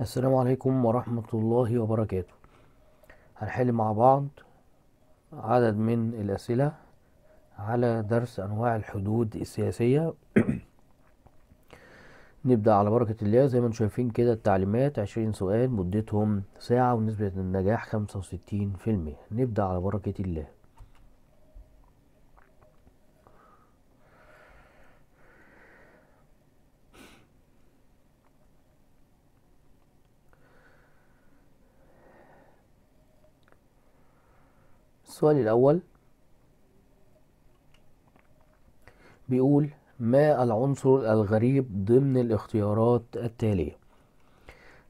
السلام عليكم ورحمة الله وبركاته هنحل مع بعض عدد من الأسئلة على درس أنواع الحدود السياسية نبدأ على بركة الله زي ما انتم شايفين كده التعليمات عشرين سؤال مدتهم ساعة ونسبة النجاح خمسة وستين في المية نبدأ على بركة الله السؤال الأول بيقول ما العنصر الغريب ضمن الاختيارات التالية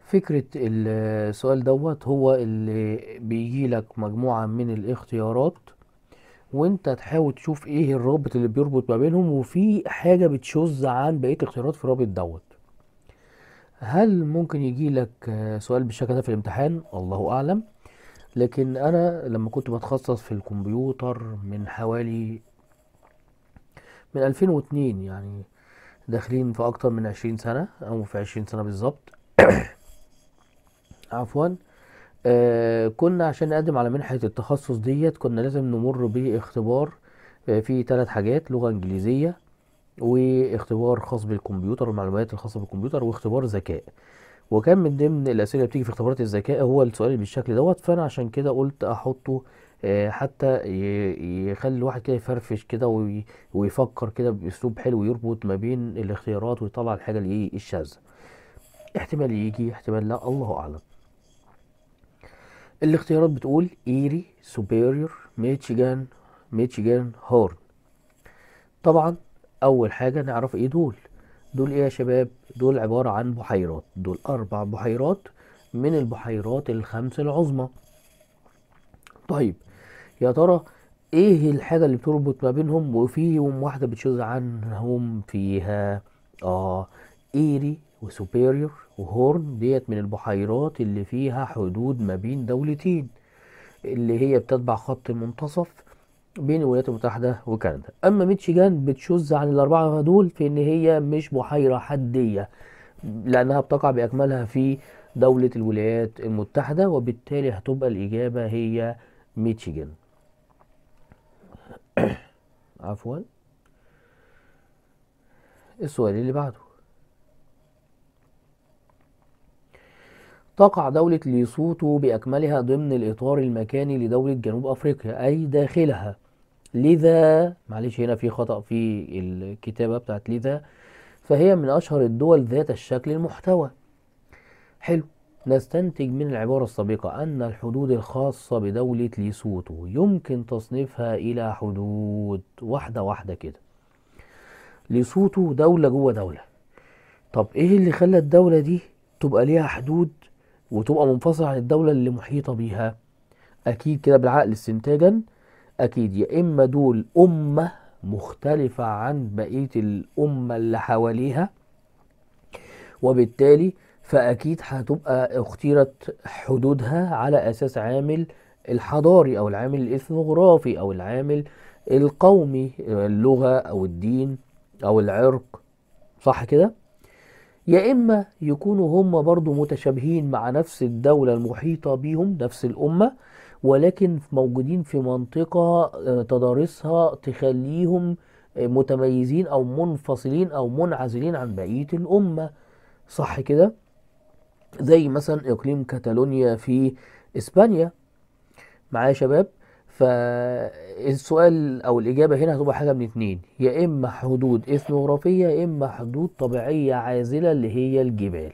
فكرة السؤال دوت هو اللي بيجيلك مجموعة من الاختيارات وانت تحاول تشوف ايه الرابط اللي بيربط ما بينهم وفي حاجة بتشذ عن بقية الاختيارات في الرابط دوت هل ممكن يجيلك سؤال بالشكل ده في الامتحان الله اعلم لكن انا لما كنت بتخصص في الكمبيوتر من حوالي من 2002 يعني داخلين في اكتر من 20 سنة او في 20 سنة بالظبط عفوا آه كنا عشان نقدم على منحة التخصص ديت كنا لازم نمر باختبار آه في ثلاث حاجات لغة انجليزية واختبار خاص بالكمبيوتر والمعلومات الخاصة بالكمبيوتر واختبار ذكاء وكان من ضمن الاسئله اللي بتيجي في اختبارات الذكاء هو السؤال اللي بالشكل دوت فانا عشان كده قلت احطه آه، حتى يخلي الواحد كده يفرفش كده ويفكر كده باسلوب حلو يربط ما بين الاختيارات ويطلع الحاجه اللي هي ايه الشاذه احتمال يجي احتمال لا الله اعلم الاختيارات بتقول ايري سوبيريور ميتشيجان ميتشيجان هورن طبعا اول حاجه نعرف ايه دول دول ايه يا شباب دول عباره عن بحيرات دول اربع بحيرات من البحيرات الخمس العظمى طيب يا ترى ايه الحاجة اللي بتربط ما بينهم وفيهم واحدة بتشذ عنهم فيها اه ايري وسوبيريور وهورن ديت من البحيرات اللي فيها حدود ما بين دولتين اللي هي بتتبع خط منتصف بين الولايات المتحدة وكندا أما ميتشيغان بتشذ عن الأربعة دول في إن هي مش بحيرة حدية لأنها بتقع بأكملها في دولة الولايات المتحدة وبالتالي هتبقى الإجابة هي ميتشيغان عفوا السؤال اللي بعده تقع دولة ليسوتو بأكملها ضمن الإطار المكاني لدولة جنوب أفريقيا أي داخلها لذا معلش هنا في خطأ في الكتابة بتاعت لذا فهي من أشهر الدول ذات الشكل المحتوى حلو نستنتج من العبارة السابقة أن الحدود الخاصة بدولة ليسوتو يمكن تصنيفها إلى حدود واحدة واحدة كده ليسوتو دولة جوه دولة طب إيه اللي خلى الدولة دي تبقى ليها حدود وتبقى منفصلة عن الدولة اللي محيطة بيها أكيد كده بالعقل استنتاجا أكيد يا إما دول أمة مختلفة عن بقية الأمة اللي حواليها وبالتالي فاكيد هتبقى اختيرت حدودها على اساس عامل الحضاري او العامل الاثنوغرافي او العامل القومي اللغه او الدين او العرق صح كده يا اما يكونوا هم برضو متشابهين مع نفس الدوله المحيطه بيهم نفس الامه ولكن موجودين في منطقه آه، تضاريسها تخليهم آه، متميزين او منفصلين او منعزلين عن بقيه الامه صح كده زي مثلا إقليم كاتالونيا في إسبانيا معايا يا شباب فالسؤال أو الإجابة هنا هتبقى حاجة من اتنين يا إما حدود إثنوغرافية يا إما حدود طبيعية عازلة اللي هي الجبال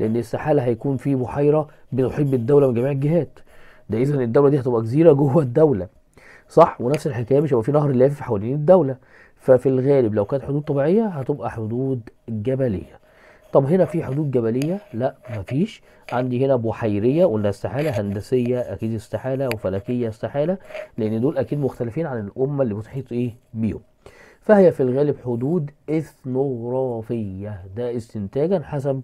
لأن استحالة هيكون في بحيرة بتحيط الدولة من جميع الجهات ده إذا الدولة دي هتبقى جزيرة جوه الدولة صح ونفس الحكاية مش هيبقى في نهر لافف حوالين الدولة ففي الغالب لو كانت حدود طبيعية هتبقى حدود جبلية طب هنا في حدود جبليه لا مفيش عندي هنا بحيريه قلنا استحاله هندسيه اكيد استحاله وفلكيه استحاله لان دول اكيد مختلفين عن الامه اللي بتحيط ايه بيهم فهي في الغالب حدود اثنوغرافيه ده استنتاجا حسب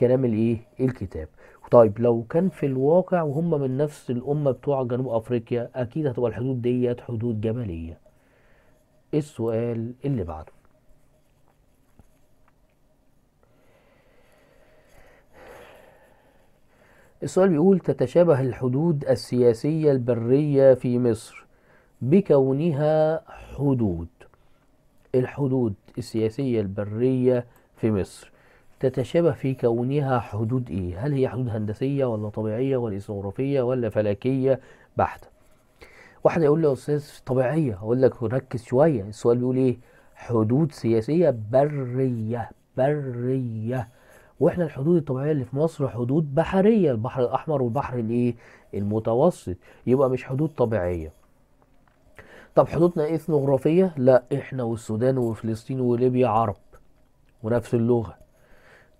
كلام الايه الكتاب طيب لو كان في الواقع وهم من نفس الامه بتوع جنوب افريقيا اكيد هتبقى الحدود ديت حدود جبليه السؤال اللي بعده السؤال بيقول تتشابه الحدود السياسية البرية في مصر بكونها حدود الحدود السياسية البرية في مصر تتشابه في كونها حدود ايه هل هي حدود هندسية ولا طبيعية ولا جغرافية ولا فلكية بحتة واحد يقول له استاذ طبيعية اقول لك ركز شوية السؤال بيقول ايه حدود سياسية برية برية واحنا الحدود الطبيعيه اللي في مصر حدود بحريه البحر الاحمر والبحر الايه المتوسط يبقى مش حدود طبيعيه طب حدودنا ايه اثنوغرافيه لا احنا والسودان وفلسطين وليبيا عرب ونفس اللغه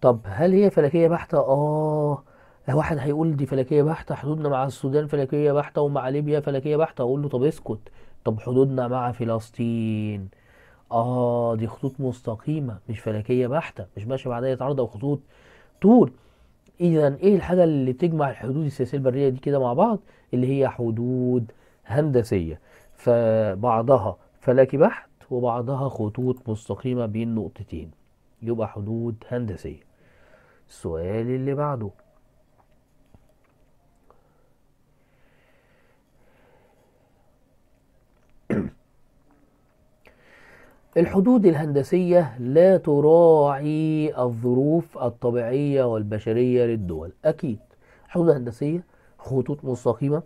طب هل هي فلكيه بحته اه واحد هيقول دي فلكيه بحته حدودنا مع السودان فلكيه بحته ومع ليبيا فلكيه بحته اقول له طب اسكت طب حدودنا مع فلسطين اه دي خطوط مستقيمه مش فلكيه بحته مش ماشيه بعديه عرض او خطوط طول اذا ايه الحاجه اللي بتجمع الحدود السياسيه البريه دي كده مع بعض اللي هي حدود هندسيه فبعضها فلكي بحت وبعضها خطوط مستقيمه بين نقطتين يبقى حدود هندسيه السؤال اللي بعده الحدود الهندسية لا تراعي الظروف الطبيعية والبشرية للدول أكيد حدود هندسية خطوط مستقيمة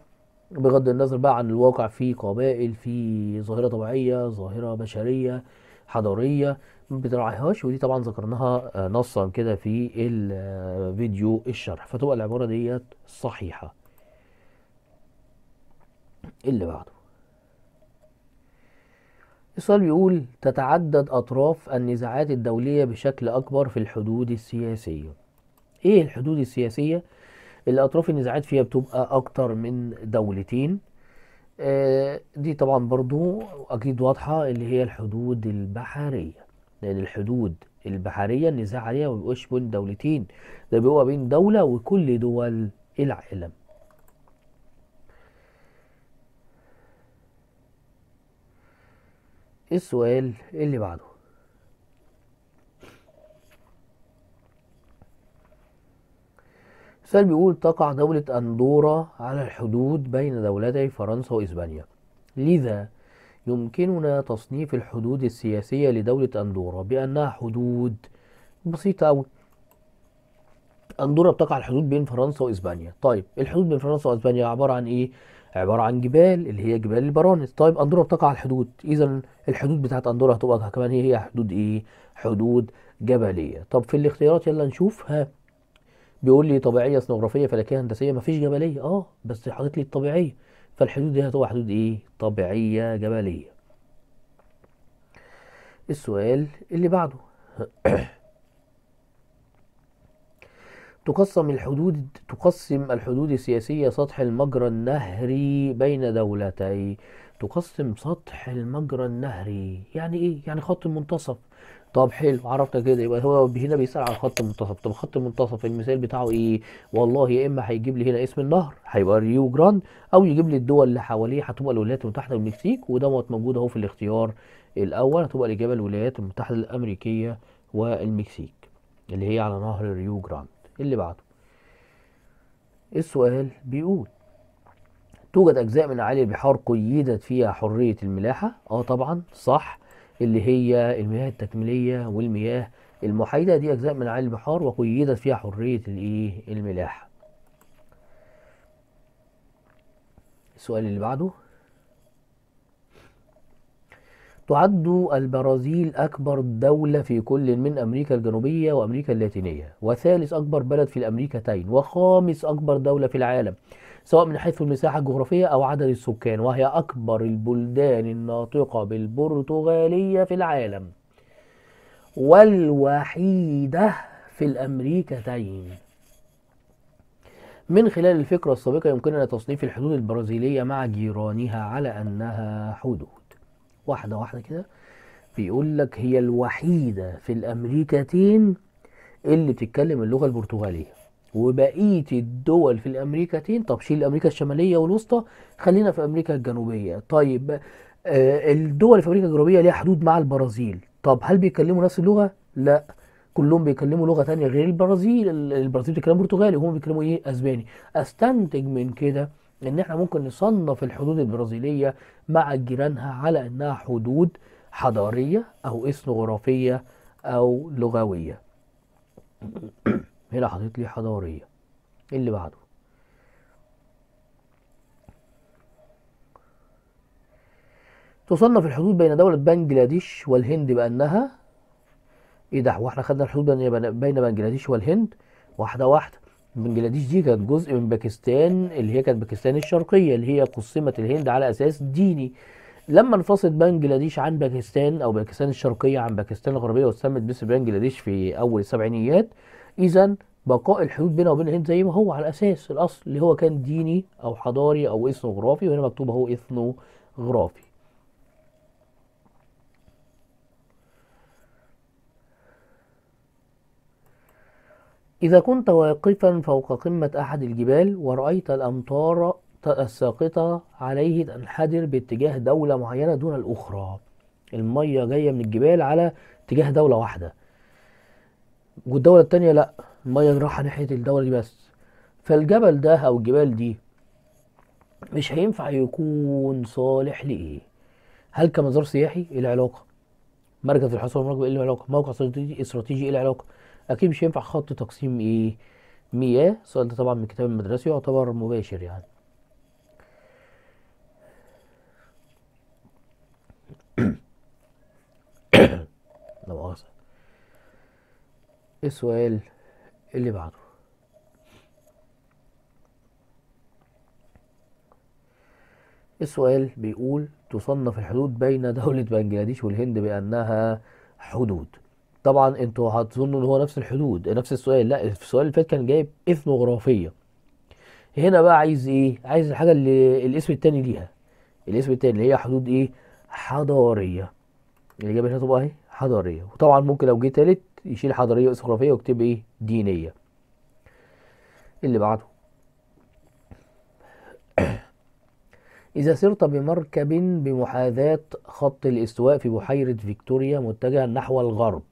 بغض النظر بقى عن الواقع في قبائل في ظاهرة طبيعية ظاهرة بشرية حضارية ما بتراعيهاش ودي طبعا ذكرناها آه، نصا كده في الفيديو آه، الشرح فتبقى العبارة ديت صحيحة اللي بعده السؤال بيقول تتعدد أطراف النزاعات الدولية بشكل أكبر في الحدود السياسية إيه الحدود السياسية؟ اللي أطراف النزاعات فيها بتبقى أكتر من دولتين آه دي طبعا برضو أكيد واضحة اللي هي الحدود البحرية لأن الحدود البحرية النزاع عليها ما بين دولتين ده بيبقى بين دولة وكل دول العالم ايه السؤال ايه اللي بعده السؤال بيقول تقع دولة أندورا على الحدود بين دولتي فرنسا وإسبانيا لذا يمكننا تصنيف الحدود السياسية لدولة أندورا بأنها حدود بسيطة أوي أندورا بتقع الحدود بين فرنسا وإسبانيا طيب الحدود بين فرنسا وإسبانيا عبارة عن إيه؟ عباره عن جبال اللي هي جبال البرانس طيب اندورا بتقع على الحدود اذا الحدود بتاعت اندورا هتبقى كمان هي حدود ايه حدود جبليه طب في الاختيارات يلا نشوف ها بيقول لي طبيعيه اثنوغرافيه فلكيه هندسيه مفيش جبليه اه بس حاطط لي الطبيعيه فالحدود دي هتبقى حدود ايه طبيعيه جبليه السؤال اللي بعده تقسم الحدود تقسم الحدود السياسية سطح المجرى النهري بين دولتي تقسم سطح المجرى النهري يعني ايه يعني خط المنتصف طب حلو عرفنا كده يبقى هو هنا بيسأل على خط المنتصف طب خط المنتصف المثال بتاعه ايه والله يا اما هيجيب لي هنا اسم النهر هيبقى ريو جراند او يجيب لي الدول اللي حواليه هتبقى الولايات المتحدة والمكسيك ودوت موجود اهو في الاختيار الاول هتبقى الاجابة الولايات المتحدة الامريكية والمكسيك اللي هي على نهر ريو جراند اللي بعده السؤال بيقول توجد أجزاء من أعالي البحار قيدت فيها حرية الملاحة اه طبعا صح اللي هي المياه التكميلية والمياه المحايدة دي أجزاء من أعالي البحار وقيدت فيها حرية الإيه الملاحة السؤال اللي بعده تعد البرازيل أكبر دولة في كل من أمريكا الجنوبية وأمريكا اللاتينية وثالث أكبر بلد في الأمريكتين وخامس أكبر دولة في العالم سواء من حيث المساحة الجغرافية أو عدد السكان وهي أكبر البلدان الناطقة بالبرتغالية في العالم والوحيدة في الأمريكتين من خلال الفكرة السابقة يمكننا تصنيف الحدود البرازيلية مع جيرانها على أنها حدود واحدة واحدة كده بيقول لك هي الوحيدة في الأمريكتين اللي بتتكلم اللغة البرتغالية وبقية الدول في الأمريكتين طب شيل أمريكا الشمالية والوسطى خلينا في أمريكا الجنوبية طيب آه، الدول في أمريكا الجنوبية ليها حدود مع البرازيل طب هل بيتكلموا نفس اللغة؟ لا كلهم بيتكلموا لغه تانية غير البرازيل البرازيل بتتكلم برتغالي وهم بيتكلموا ايه اسباني استنتج من كده ان احنا ممكن نصنف الحدود البرازيليه مع جيرانها على انها حدود حضاريه او اثنوغرافيه او لغويه هنا حاطط لي حضاريه إيه اللي بعده تصنف الحدود بين دولة بنجلاديش والهند بأنها إيه ده؟ وإحنا خدنا الحدود بين بنجلاديش والهند واحدة واحدة بنجلاديش دي كانت جزء من باكستان اللي هي كانت باكستان الشرقيه اللي هي قسمت الهند على اساس ديني لما انفصلت بنجلاديش عن باكستان او باكستان الشرقيه عن باكستان الغربيه واتسمت باسم بنجلاديش في اول السبعينيات اذا بقاء الحدود بينها وبين الهند زي ما هو على اساس الاصل اللي هو كان ديني او حضاري او اثنوغرافي وهنا مكتوب اهو اثنوغرافي إذا كنت واقفا فوق قمة أحد الجبال ورأيت الأمطار الساقطة عليه تنحدر باتجاه دولة معينة دون الأخرى المية جاية من الجبال على اتجاه دولة واحدة والدولة التانية لأ المية رايحة ناحية الدولة دي بس فالجبل ده أو الجبال دي مش هينفع يكون صالح لإيه؟ هل كمزار سياحي؟ إيه العلاقة؟ مركز الحصول المركب إيه العلاقة؟ موقع استراتيجي إيه العلاقة؟ اكيد مش هينفع خط تقسيم ايه مياه السؤال ده طبعا من الكتاب المدرسي يعتبر مباشر يعني إيه السؤال اللي بعده إيه السؤال بيقول تصنف الحدود بين دولة بنجلاديش والهند بأنها حدود طبعا انتوا هتظنوا ان هو نفس الحدود نفس السؤال لا السؤال اللي فات كان جايب اثنوغرافيه هنا بقى عايز ايه عايز الحاجه اللي الاسم التاني ليها الاسم التاني اللي هي حدود ايه حضاريه الاجابه هنا تبقى اهي حضاريه وطبعا ممكن لو جه تالت يشيل حضاريه واثنوغرافيه ويكتب ايه دينيه اللي بعده إذا سرت بمركب بمحاذاة خط الاستواء في بحيرة فيكتوريا متجها نحو الغرب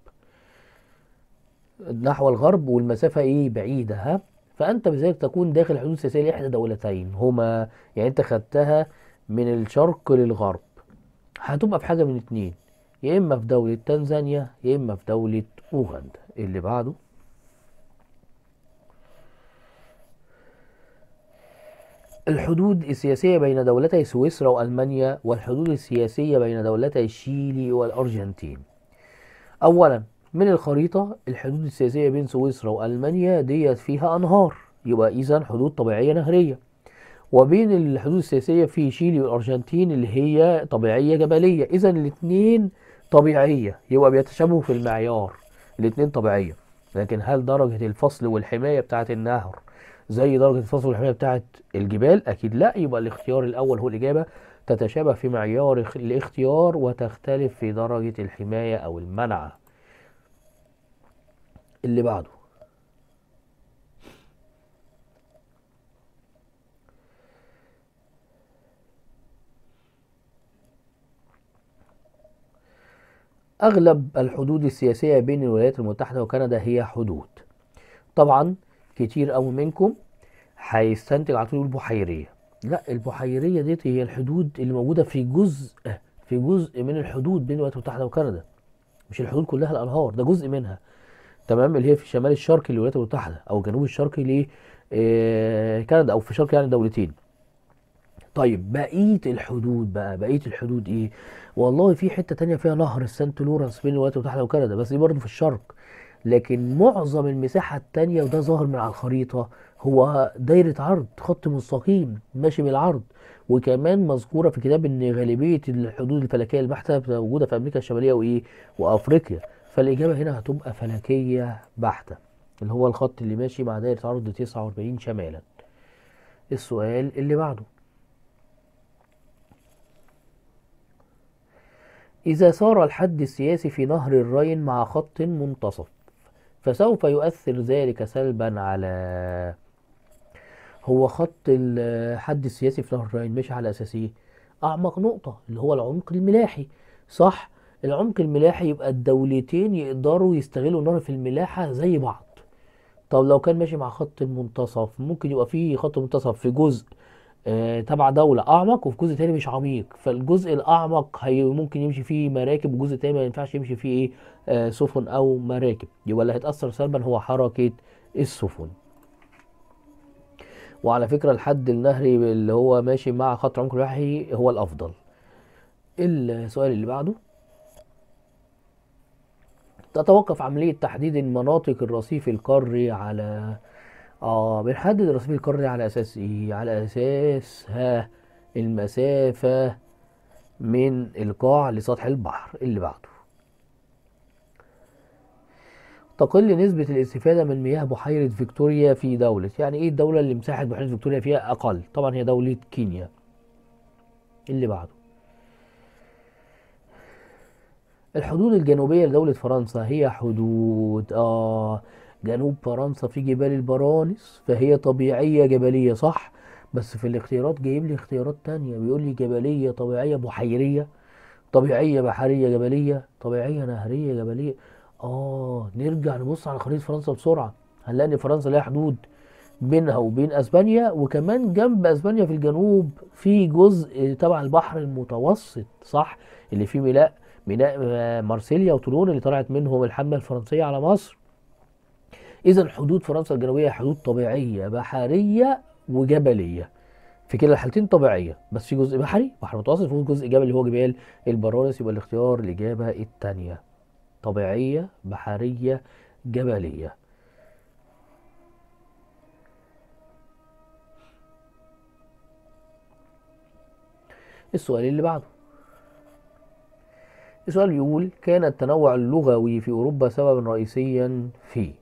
نحو الغرب والمسافة إيه بعيدة ها فأنت بذلك تكون داخل حدود سياسية لإحدى دولتين هما يعني أنت خدتها من الشرق للغرب هتبقى في حاجة من اتنين يا إما في دولة تنزانيا يا إما في دولة أوغندا إيه اللي بعده الحدود السياسية بين دولتي سويسرا وألمانيا والحدود السياسية بين دولتي تشيلي والأرجنتين أولا من الخريطة الحدود السياسية بين سويسرا وألمانيا ديت فيها أنهار يبقى إذا حدود طبيعية نهرية وبين الحدود السياسية في شيلي والأرجنتين اللي هي طبيعية جبلية إذا الاتنين طبيعية يبقى بيتشابهوا في المعيار الاتنين طبيعية لكن هل درجة الفصل والحماية بتاعة النهر زي درجة الفصل والحماية بتاعة الجبال أكيد لا يبقى الاختيار الأول هو الإجابة تتشابه في معيار الاختيار وتختلف في درجة الحماية أو المنعة اللي بعده أغلب الحدود السياسية بين الولايات المتحدة وكندا هي حدود طبعا كتير قوي منكم هيستنتج على طول البحيرية لا البحيرية ديت هي الحدود اللي موجودة في جزء في جزء من الحدود بين الولايات المتحدة وكندا مش الحدود كلها الأنهار ده جزء منها تمام اللي هي في شمال الشرق للولايات المتحده او جنوب الشرق لكندا آه، او في شرق يعني دولتين طيب بقيه الحدود بقى بقيه الحدود ايه والله في حته تانية فيها نهر السانت لورنس بين الولايات المتحده وكندا بس دي برضه في الشرق لكن معظم المساحه التانية وده ظاهر من على الخريطه هو دايره عرض خط مستقيم ماشي بالعرض وكمان مذكوره في كتاب ان غالبيه الحدود الفلكيه البحته موجوده في امريكا الشماليه وايه وافريقيا فالإجابة هنا هتبقى فلكية بحتة اللي هو الخط اللي ماشي مع دايرة عرض 49 شمالا السؤال اللي بعده إذا سار الحد السياسي في نهر الراين مع خط منتصف فسوف يؤثر ذلك سلبا على هو خط الحد السياسي في نهر الراين ماشي على أساس إيه؟ أعمق نقطة اللي هو العمق الملاحي صح العمق الملاحي يبقى الدولتين يقدروا يستغلوا النار في الملاحة زي بعض طب لو كان ماشي مع خط المنتصف ممكن يبقى في خط منتصف في جزء آه تبع دولة أعمق وفي جزء تاني مش عميق فالجزء الأعمق هي ممكن يمشي فيه مراكب والجزء التاني ما ينفعش يمشي فيه إيه آه سفن أو مراكب يبقى اللي هيتأثر سلبا هو حركة السفن وعلى فكرة الحد النهري اللي هو ماشي مع خط عمق الملاحي هو الأفضل السؤال اللي بعده تتوقف عملية تحديد المناطق الرصيف القاري على اه بنحدد الرصيف القاري على اساس ايه على اساس ها المسافة من القاع لسطح البحر اللي بعده تقل نسبة الاستفادة من مياه بحيرة فيكتوريا في دولة يعني ايه الدولة اللي مساحة بحيرة فيكتوريا فيها اقل طبعا هي دولة كينيا اللي بعده الحدود الجنوبية لدولة فرنسا هي حدود آه جنوب فرنسا في جبال البرانس فهي طبيعية جبلية صح بس في الاختيارات جايب لي اختيارات تانية بيقول لي جبلية طبيعية بحيرية طبيعية بحرية جبلية طبيعية نهرية جبلية آه نرجع نبص على خريطة فرنسا بسرعة هنلاقي إن فرنسا لها حدود بينها وبين اسبانيا وكمان جنب اسبانيا في الجنوب في جزء تبع البحر المتوسط صح اللي فيه ميلاء ميناء آه، مارسيليا وتولون اللي طلعت منهم الحمله الفرنسيه على مصر اذا حدود فرنسا الجنوبيه حدود طبيعيه بحريه وجبليه في كلا الحالتين طبيعيه بس في جزء بحري بحر متوسط وفي جزء جبلي اللي هو جبال البرونس يبقى الاختيار الاجابه الثانيه طبيعيه بحريه جبليه السؤال اللي بعده السؤال يقول كان التنوع اللغوي في أوروبا سببا رئيسيا في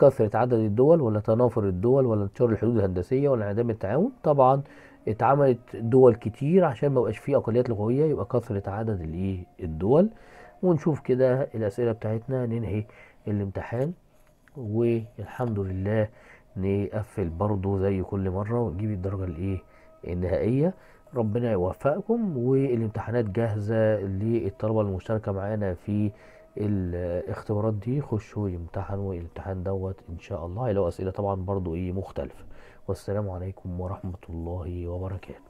كثرة عدد الدول ولا تنافر الدول ولا انتشار الحدود الهندسية ولا انعدام التعاون طبعا اتعملت دول كتير عشان ما يبقاش فيه أقليات لغوية يبقى كثرة عدد الايه الدول ونشوف كده الأسئلة بتاعتنا ننهي الامتحان والحمد لله نقفل برضو زي كل مرة ونجيب الدرجة الايه النهائية ربنا يوفقكم والامتحانات جاهزة للطلبة المشتركة معانا في الاختبارات دي خشوا يمتحنوا الامتحان دوت ان شاء الله لو اسئله طبعا برضو ايه مختلفه والسلام عليكم ورحمه الله وبركاته